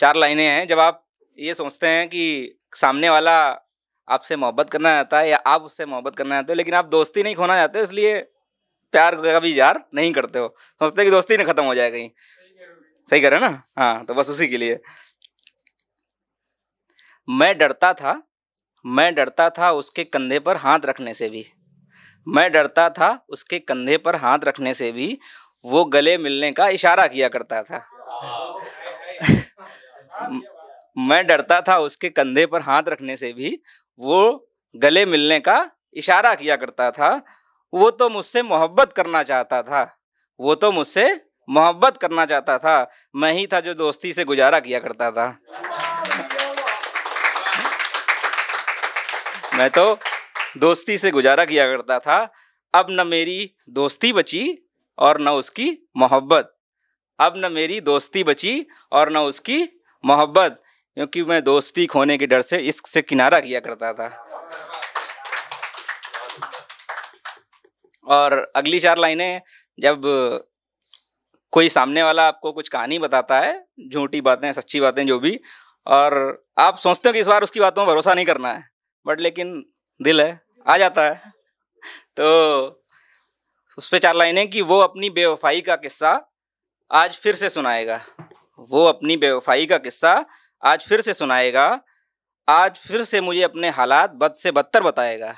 चार लाइनें हैं जब आप ये सोचते हैं कि सामने वाला आपसे मोहब्बत करना चाहता है या आप उससे मोहब्बत करना चाहते हो लेकिन आप दोस्ती नहीं खोना चाहते इसलिए प्यार का भी यार नहीं करते हो सोचते कि दोस्ती नहीं खत्म हो जाए कहीं सही कह रहे ना हाँ तो बस उसी के लिए मैं डरता था मैं डरता था उसके कंधे पर हाथ रखने से भी मैं डरता था उसके कंधे पर हाथ रखने से भी वो गले मिलने का इशारा किया करता था हाँ। मैं डरता था उसके कंधे पर हाथ रखने से भी वो गले मिलने का इशारा किया करता था वो तो मुझसे मोहब्बत करना चाहता था वो तो मुझसे मोहब्बत करना चाहता था मैं ही था जो दोस्ती से गुजारा किया करता था मैं तो दोस्ती से गुजारा किया करता था अब न मेरी दोस्ती बची और न उसकी मोहब्बत अब न मेरी दोस्ती बची और न उसकी मोहब्बत क्योंकि मैं दोस्ती खोने के डर से इश्क से किनारा किया करता था और अगली चार लाइनें जब कोई सामने वाला आपको कुछ कहानी बताता है झूठी बातें सच्ची बातें जो भी और आप सोचते हो कि इस बार उसकी बातों में भरोसा नहीं करना है बट लेकिन दिल है आ जाता है तो उस पर चार लाइनें कि वो अपनी बेवफाई का किस्सा आज फिर से सुनाएगा वो अपनी बेवफाई का किस्सा आज फिर से सुनाएगा आज फिर से मुझे अपने हालात बद से बदतर बताएगा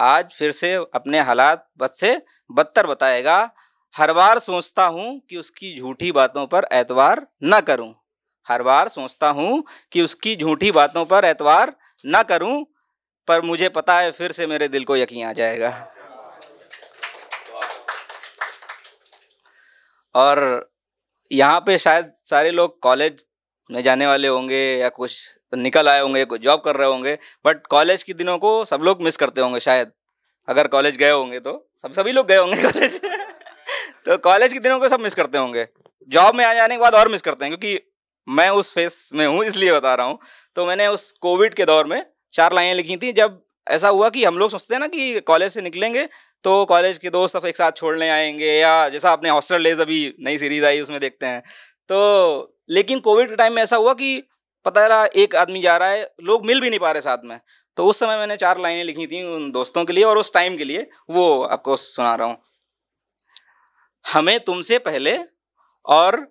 आज फिर से अपने हालात बद से बदतर बताएगा हर बार सोचता हूँ कि उसकी झूठी बातों पर एतवार न करूँ हर बार सोचता हूँ कि उसकी झूठी बातों पर एतवार न करूँ पर मुझे पता है फिर से मेरे दिल को यकीन आ जाएगा और यहाँ पे शायद सारे लोग कॉलेज में जाने वाले होंगे या कुछ निकल आए होंगे कुछ जॉब कर रहे होंगे बट कॉलेज के दिनों को सब लोग मिस करते होंगे शायद अगर कॉलेज गए होंगे तो सब सभी लोग गए होंगे कॉलेज तो कॉलेज के दिनों को सब मिस करते होंगे जॉब में आ जाने के बाद और मिस करते हैं क्योंकि मैं उस फेस में हूँ इसलिए बता रहा हूँ तो मैंने उस कोविड के दौर में चार लाइनें लिखी थी जब ऐसा हुआ कि हम लोग सोचते हैं ना कि कॉलेज से निकलेंगे तो कॉलेज के दोस्त सब एक साथ छोड़ने आएंगे या जैसा आपने हॉस्टल डेज अभी नई सीरीज आई उसमें देखते हैं तो लेकिन कोविड के टाइम में ऐसा हुआ कि पता चला एक आदमी जा रहा है लोग मिल भी नहीं पा रहे साथ में तो उस समय मैंने चार लाइनें लिखी थी उन दोस्तों के लिए और उस टाइम के लिए वो आपको सुना रहा हूँ हमें तुमसे पहले और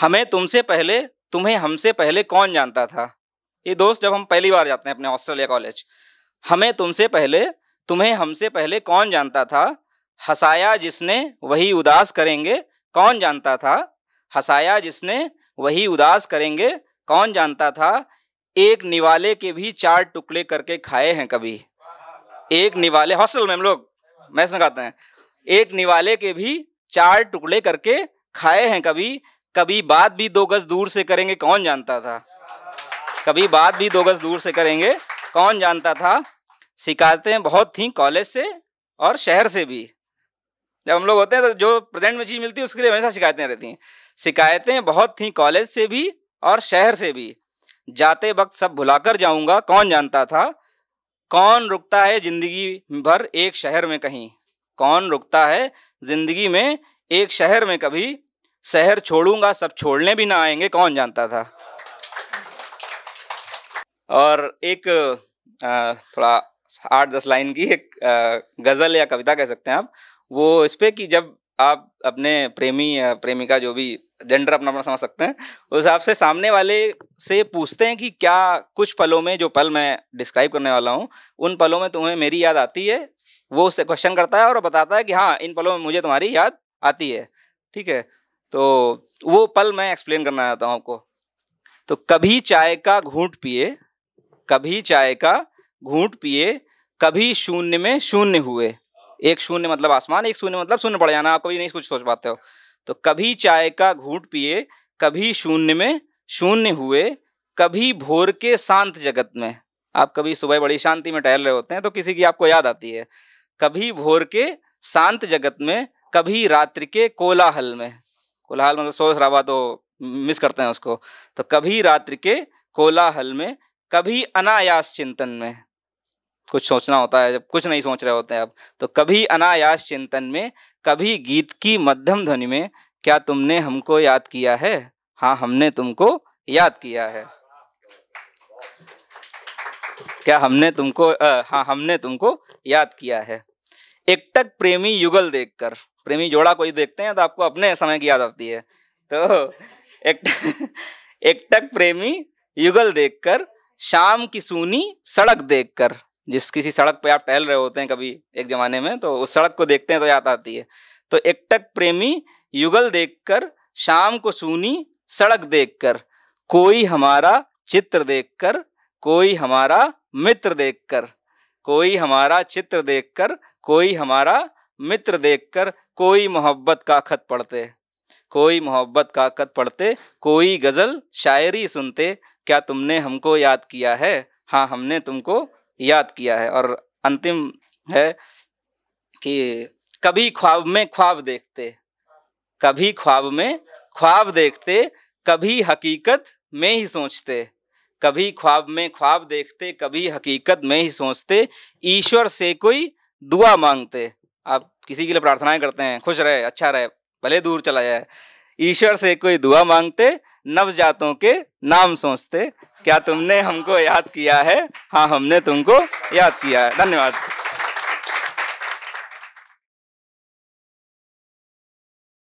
हमें तुमसे पहले तुम्हें हमसे पहले कौन जानता था ये दोस्त जब हम पहली बार जाते हैं अपने हॉस्टल या कॉलेज हमें तुमसे पहले तुम्हें हमसे पहले कौन जानता था हसाया जिसने वही उदास करेंगे कौन जानता था हसाया जिसने वही उदास करेंगे कौन जानता था एक निवाले के भी चार टुकड़े करके खाए हैं कभी एक निवाले हॉस्टल में हम लोग मैं में खाते हैं एक निवाले के भी चार टुकड़े करके खाए हैं कभी कभी बात भी दो गज दूर से करेंगे कौन जानता था कभी बात भी दो गज दूर से करेंगे कौन जानता था शिकायतें बहुत थी कॉलेज से और शहर से भी जब हम लोग होते हैं तो जो प्रेजेंट में चीज़ मिलती है उसके लिए हमेशा शिकायतें रहती हैं शिकायतें बहुत थी कॉलेज से भी और शहर से भी जाते वक्त सब भुलाकर जाऊंगा कौन जानता था कौन रुकता है जिंदगी भर एक शहर में कहीं कौन रुकता है जिंदगी में एक शहर में कभी शहर छोड़ूंगा सब छोड़ने भी ना आएंगे कौन जानता था और एक थोड़ा आठ दस लाइन की एक गज़ल या कविता कह सकते हैं आप वो इस पर कि जब आप अपने प्रेमी या प्रेमिका जो भी जेंडर अपना अपना समझ सकते हैं उस हिसाब से सामने वाले से पूछते हैं कि क्या कुछ पलों में जो पल मैं डिस्क्राइब करने वाला हूँ उन पलों में तुम्हें मेरी याद आती है वो उससे क्वेश्चन करता है और बताता है कि हाँ इन पलों में मुझे तुम्हारी याद आती है ठीक है तो वो पल मैं एक्सप्लेन करना चाहता हूँ आपको तो कभी चाय का घूंट पिए कभी चाय का घूंट पिए कभी शून्य में शून्य हुए एक शून्य मतलब आसमान एक शून्य मतलब शून्य पड़ जाना आप कभी नहीं कुछ सोच पाते हो तो कभी चाय का घूंट पिए कभी शून्य में शून्य हुए कभी भोर के शांत जगत में आप कभी सुबह बड़ी शांति में टहल रहे होते हैं तो किसी की आपको याद आती है कभी भोर के शांत जगत में कभी रात्रि के कोलाहल में कोलाहल मतलब सोच रहा तो मिस करते हैं उसको तो कभी रात्रि के कोलाहल में कभी अनायास चिंतन में कुछ सोचना होता है जब कुछ नहीं सोच रहे होते हैं आप तो कभी अनायास चिंतन में कभी गीत की मध्यम ध्वनि में क्या तुमने हमको याद किया है हाँ हमने तुमको याद किया है क्या हमने तुमको आ, हाँ हमने तुमको याद किया है एकटक प्रेमी युगल देखकर प्रेमी जोड़ा कोई देखते हैं तो आपको अपने समय की याद आती है तो एक एकटक प्रेमी युगल देखकर शाम की सूनी सड़क देखकर जिस किसी सड़क पर आप टहल रहे होते हैं कभी एक जमाने में तो उस सड़क को देखते हैं तो याद आती है तो एकटक प्रेमी युगल देखकर शाम को सूनी सड़क देखकर कोई हमारा चित्र देखकर कोई हमारा मित्र देखकर कोई हमारा चित्र देखकर कोई हमारा मित्र देखकर कोई मोहब्बत का खत पढ़ते कोई मोहब्बत का खत पढ़ते कोई गज़ल शायरी सुनते क्या तुमने हमको याद किया है हाँ हमने तुमको याद किया है और अंतिम है कि कभी ख्वाब में ख्वाब देखते कभी ख्वाब में ख्वाब देखते कभी हकीकत में ही सोचते कभी ख्वाब में ख्वाब देखते कभी हकीकत में ही सोचते ईश्वर से कोई दुआ मांगते आप किसी के लिए प्रार्थनाएं करते हैं खुश रहे अच्छा रहे भले दूर चला जाए ईश्वर से कोई दुआ मांगते नवजातों के नाम सोचते क्या तुमने हमको याद किया है हाँ हमने तुमको याद किया है धन्यवाद